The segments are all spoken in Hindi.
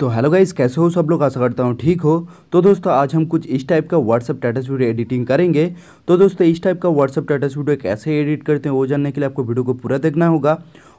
तो हेलो गाइज कैसे हो सब लोग आशा करता हूँ ठीक हो तो दोस्तों आज हम कुछ इस टाइप का व्हाट्सअप टाटस वीडियो एडिटिंग करेंगे तो दोस्तों इस टाइप का व्हाट्सअप टाटस वीडियो कैसे एडिट करते हैं वो जानने के लिए आपको वीडियो को पूरा देखना होगा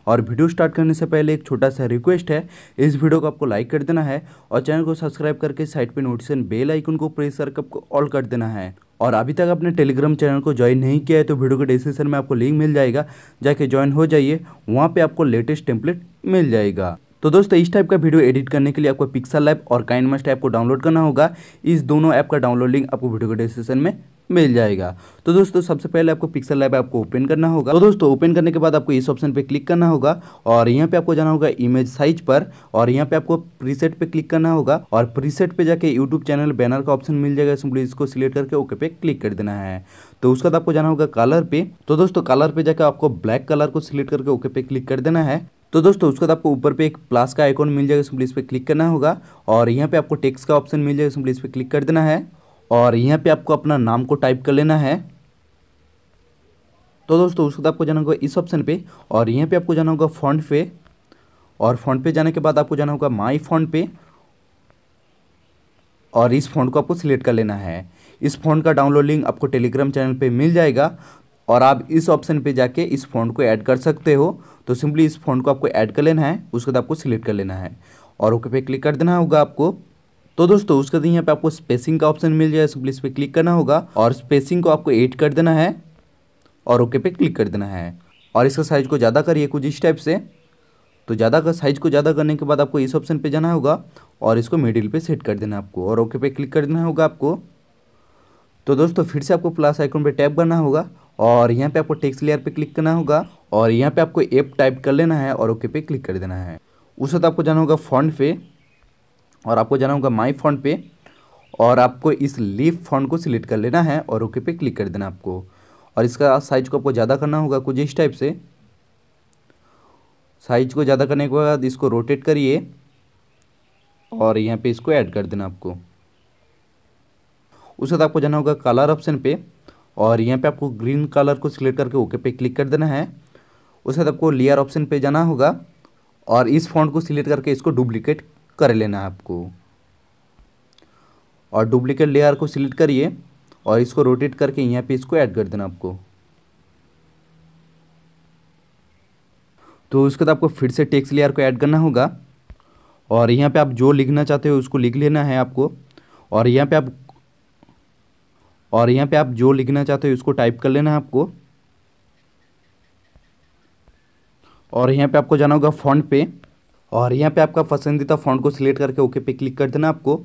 और वीडियो स्टार्ट करने से पहले एक छोटा सा रिक्वेस्ट है इस वीडियो को आपको लाइक कर देना है और चैनल को सब्सक्राइब करके साइड पर नोटिसन बेल आइकन को प्रेस करके आपको ऑल कर देना है और अभी तक आपने टेलीग्राम चैनल को ज्वाइन नहीं किया है तो वीडियो के डिस्क्रिप्शन में आपको लिंक मिल जाएगा जाके ज्वाइन हो जाइए वहाँ पर आपको लेटेस्ट टेम्पलेट मिल जाएगा तो दोस्तों इस टाइप का वीडियो एडिट करने के लिए आपको पिक्सल ऐप और काइनमस्ट ऐप को डाउनलोड करना होगा इस दोनों ऐप का डाउनलोड लिंक आपको वीडियो के डिस्क्रिप्शन में मिल जाएगा तो दोस्तों सबसे पहले आपको पिक्सल ऐप आपको ओपन करना होगा तो दोस्तों ओपन करने के बाद आपको इस ऑप्शन पे क्लिक करना होगा और यहाँ पे आपको जाना होगा इमेज साइज पर और यहाँ पे आपको प्रीसेट पे क्लिक करना होगा और प्रीसेट पे जाके यूट्यूब चैनल बैनर का ऑप्शन मिल जाएगा सिंपली इसको सिलेक्ट करके ओके पे क्लिक कर देना है तो उसके बाद आपको जाना होगा कलर पे तो दोस्तों कलर पे जाकर आपको ब्लैक कलर को सिलेक्ट करके ओके पे क्लिक कर देना है तो दोस्तों उसके बाद आपको ऊपर पे एक प्लस का आइकॉन मिल जाएगा सिंपली इस पर क्लिक करना होगा और यहाँ पे आपको टेक्स्ट का ऑप्शन मिल जाएगा सिंपली इस पर क्लिक कर देना है और यहाँ पे आपको अपना नाम को टाइप कर लेना है तो दोस्तों उसके बाद आपको जाना होगा इस ऑप्शन पे और यहाँ पे आपको जाना होगा फ्रंट पे और फ्रंट पे जाने के बाद आपको जाना होगा माई फ्रंट पे और इस फोन को आपको सिलेक्ट कर लेना है इस फोन का डाउनलोड लिंक आपको टेलीग्राम चैनल पे मिल जाएगा और आप इस ऑप्शन पे जाके इस फ़ॉन्ट को ऐड कर सकते हो तो सिंपली इस फ़ॉन्ट को आपको ऐड कर लेना है उसके बाद आपको सिलेक्ट कर लेना है और ओके पे क्लिक कर देना होगा आपको तो दोस्तों उसके बाद यहाँ पे आपको स्पेसिंग का ऑप्शन मिल जाए सिंपली इस पर क्लिक करना होगा और स्पेसिंग को आपको एट कर देना है और ओके पे क्लिक कर देना है और इसका साइज़ को ज़्यादा करिए कुछ इस टाइप से तो ज़्यादा का साइज़ को ज़्यादा करने के बाद आपको इस ऑप्शन पे जाना होगा और इसको मिडिल पे सेट कर देना आपको और ओके पे क्लिक कर देना होगा आपको तो दोस्तों फिर से आपको प्लस आइकन पे टैप करना होगा और यहाँ पे आपको टेक्स लेयर पे क्लिक करना होगा और यहाँ पे आपको एप टाइप कर लेना है और ओके पे क्लिक कर देना है उस वक्त आपको जाना होगा फॉन्ट पे और आपको जाना होगा माई फॉन्ट पे और आपको इस लीफ फॉन्ट को सिलेक्ट कर लेना है और ओके पे क्लिक कर देना आपको और इसका साइज को आपको ज़्यादा करना होगा कुछ इस टाइप से साइज को ज़्यादा करने के बाद इसको रोटेट करिए और यहाँ पे इसको ऐड कर देना आपको उस वक्त आपको जाना होगा कलर ऑप्शन पे और यहाँ पे आपको ग्रीन कलर को सिलेक्ट करके ओके पे क्लिक कर देना है उसके बाद आपको लेयर ऑप्शन पे जाना होगा और इस फॉन्ट को सिलेक्ट करके इसको डुप्लीकेट कर लेना है आपको और डुप्लीकेट लेयर को सिलेक्ट करिए और इसको रोटेट करके यहाँ पे इसको ऐड कर देना आपको तो उसके बाद आपको फिर से टेक्स्ट लेयर को ऐड करना होगा और यहाँ पे आप जो लिखना चाहते हो उसको लिख लेना है आपको और यहाँ पे आप और यहाँ पे आप जो लिखना चाहते हो उसको टाइप कर लेना आपको और यहाँ पे आपको जाना होगा फॉन्ट पे और यहाँ पे आपका पसंदीदा फॉन्ट को सिलेक्ट करके ओके पे क्लिक कर देना आपको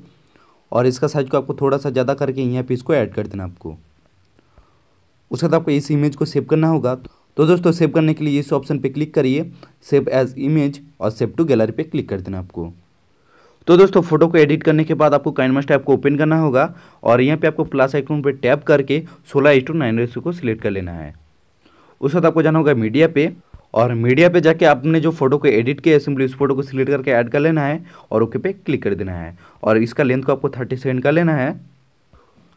और इसका साइज को आपको थोड़ा सा ज़्यादा करके यहाँ पे इसको ऐड कर देना आपको उसके बाद आपको इस इमेज को सेव करना होगा तो दोस्तों सेव करने के लिए इस ऑप्शन पे क्लिक करिए सेव एज इमेज और सेव टू गैलरी पे क्लिक कर देना आपको तो दोस्तों फोटो को एडिट करने के बाद आपको कैनवास टैप को ओपन करना होगा और यहाँ पे आपको प्लस आइकन पर टैप करके सोलह टू नाइन रेसू को सिलेक्ट कर लेना है उस वक्त आपको जाना होगा मीडिया पे और मीडिया पे जाके आपने जो फोटो को एडिट किया सिंपली उस फोटो को सिलेक्ट करके ऐड कर लेना है और ओके पे क्लिक कर देना है और इसका लेंथ को आपको थर्टी सेकेंड कर लेना है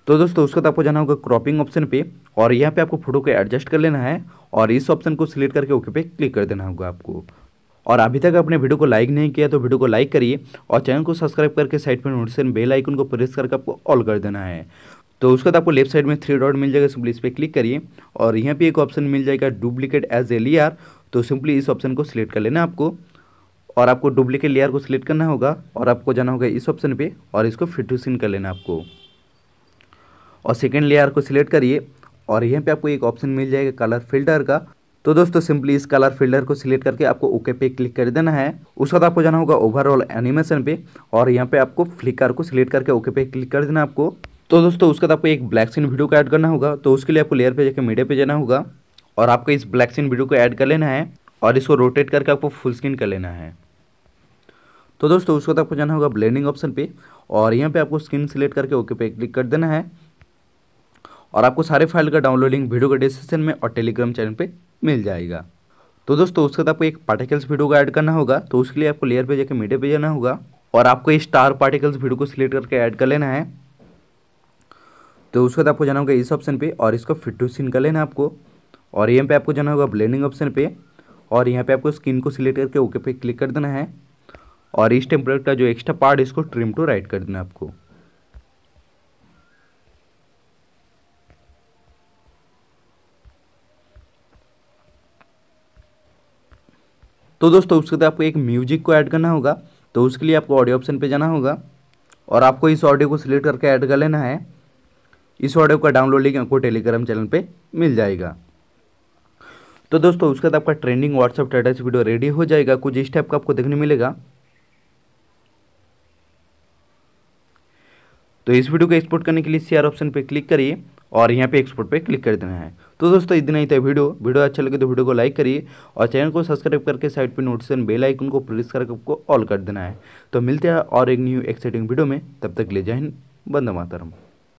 तो दोस्तों उसका आपको जाना होगा क्रॉपिंग ऑप्शन पे और यहाँ पे आपको फोटो को एडजस्ट कर लेना है और इस ऑप्शन को सिलेक्ट करके ओके पे क्लिक कर देना होगा आपको और अभी तक अपने वीडियो को लाइक नहीं किया तो वीडियो को लाइक करिए और चैनल को सब्सक्राइब करके साइड पर नोटिफिकेशन बेल आइकन को प्रेस करके आपको ऑल कर देना है तो उसके बाद आपको लेफ्ट साइड में थ्री डॉट मिल जाएगा सिंपली इस पर क्लिक करिए और यहाँ पे एक ऑप्शन मिल जाएगा डुप्लीकेट एज ए लेयर तो सिंपली इस ऑप्शन को सिलेक्ट कर लेना आपको और आपको डुप्लीकेट लेयर को सिलेक्ट करना होगा और आपको जाना होगा इस ऑप्शन पर और इसको फिट टू सीन कर लेना आपको और सेकेंड लेयर को सिलेक्ट करिए और यहाँ पर आपको एक ऑप्शन मिल जाएगा कलर फिल्टर का तो दोस्तों सिंपली इस कलर फिल्डर को सिलेक्ट करके आपको ओके पे क्लिक कर देना है उसके बाद आपको जाना होगा ओवरऑल एनिमेशन पे और यहाँ पे आपको फ्लिकर को सिलेक्ट करके ओके पे क्लिक कर देना आपको तो दोस्तों उसके बाद आपको एक ब्लैक सीन वीडियो को ऐड करना होगा तो उसके लिए आपको लेयर पे जाकर मीडिया पे जाना होगा और आपको इस ब्लैक सीन वीडियो को ऐड कर लेना है और इसको रोटेट करके आपको फुल स्क्रीन कर लेना है तो दोस्तों उसके बाद आपको जाना होगा ब्लेंडिंग ऑप्शन पे और यहाँ पे आपको स्क्रीन सिलेक्ट करके ओके पे क्लिक कर देना है और आपको सारे फाइल का डाउनलोड लिंक वीडियो के डिस्क्रिप्शन में और टेलीग्राम चैनल पर मिल जाएगा तो दोस्तों उसके बाद आपको एक पार्टिकल्स वीडियो को ऐड करना होगा तो उसके लिए आपको लेयर पे जाकर मीडिया पे जाना होगा और आपको ये स्टार पार्टिकल्स वीडियो को सिलेक्ट करके ऐड कर लेना है तो उसके बाद आपको जाना होगा इस ऑप्शन पे और इसको फिट टू सीन कर लेना है आपको और यहाँ पे आपको जाना होगा ब्लेंडिंग ऑप्शन पे और यहाँ पे आपको स्किन को सिलेक्ट करके ओके पे क्लिक कर देना है और इस टेम्पलेट का जो एक्स्ट्रा पार्ट इसको ट्रिम टू राइट कर देना आपको तो दोस्तों उसके बाद आपको एक म्यूजिक को ऐड करना होगा तो उसके लिए आपको ऑडियो ऑप्शन पे जाना होगा और आपको इस ऑडियो को सिलेक्ट करके ऐड कर लेना है इस ऑडियो का डाउनलोड लिंक आपको टेलीग्राम चैनल पे मिल जाएगा तो दोस्तों उसके बाद आपका trending WhatsApp status video ready हो जाएगा कुछ इस टाइप का आपको देखने मिलेगा तो इस वीडियो को एक्सपोर्ट करने के लिए सीआर ऑप्शन पे क्लिक करिए और यहाँ पे एक्सपोर्ट पे क्लिक कर देना है तो दोस्तों इतना ही था वीडियो वीडियो अच्छा लगे तो वीडियो को लाइक करिए और चैनल को सब्सक्राइब करके साइड पे नोटिफिकेशन बेल आइकन को प्रेस करके आपको ऑल कर देना है तो मिलते हैं और एक न्यू एक्साइटिंग वीडियो में तब तक ले जाए बंदा बंद मातरम